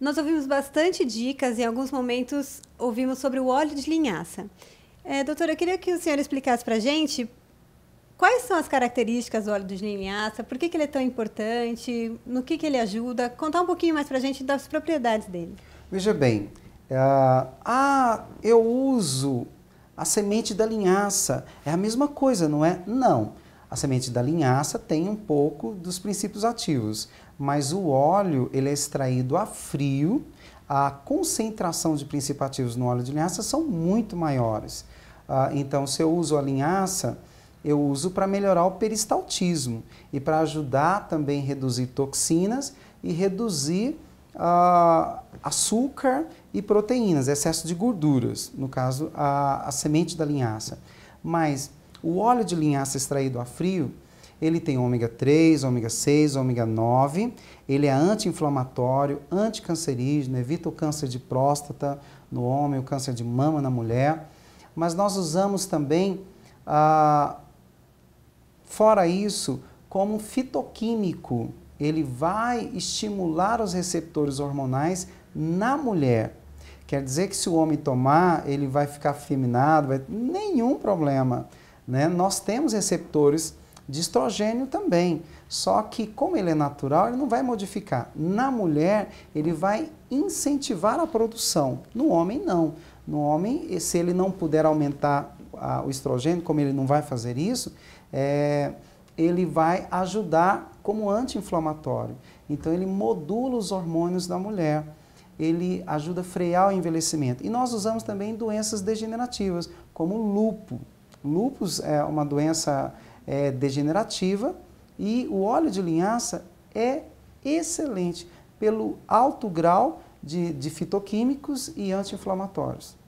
Nós ouvimos bastante dicas e em alguns momentos ouvimos sobre o óleo de linhaça. É, doutora, eu queria que o senhor explicasse para a gente quais são as características do óleo de linhaça, por que, que ele é tão importante, no que, que ele ajuda, contar um pouquinho mais para a gente das propriedades dele. Veja bem, uh, ah, eu uso a semente da linhaça, é a mesma coisa, não é? Não. A semente da linhaça tem um pouco dos princípios ativos, mas o óleo ele é extraído a frio. A concentração de princípios ativos no óleo de linhaça são muito maiores. Ah, então, se eu uso a linhaça, eu uso para melhorar o peristaltismo e para ajudar também a reduzir toxinas e reduzir ah, açúcar e proteínas, excesso de gorduras, no caso a, a semente da linhaça. Mas o óleo de linhaça extraído a frio, ele tem ômega 3, ômega 6, ômega 9, ele é anti-inflamatório, anticancerígeno, evita o câncer de próstata no homem, o câncer de mama na mulher. Mas nós usamos também, ah, fora isso, como fitoquímico. Ele vai estimular os receptores hormonais na mulher. Quer dizer que se o homem tomar, ele vai ficar feminado, vai... nenhum problema. Né? Nós temos receptores de estrogênio também, só que como ele é natural, ele não vai modificar. Na mulher, ele vai incentivar a produção, no homem não. No homem, se ele não puder aumentar a, o estrogênio, como ele não vai fazer isso, é, ele vai ajudar como anti-inflamatório. Então ele modula os hormônios da mulher, ele ajuda a frear o envelhecimento. E nós usamos também doenças degenerativas, como o lúpus. Lúpus é uma doença é, degenerativa e o óleo de linhaça é excelente pelo alto grau de, de fitoquímicos e anti-inflamatórios.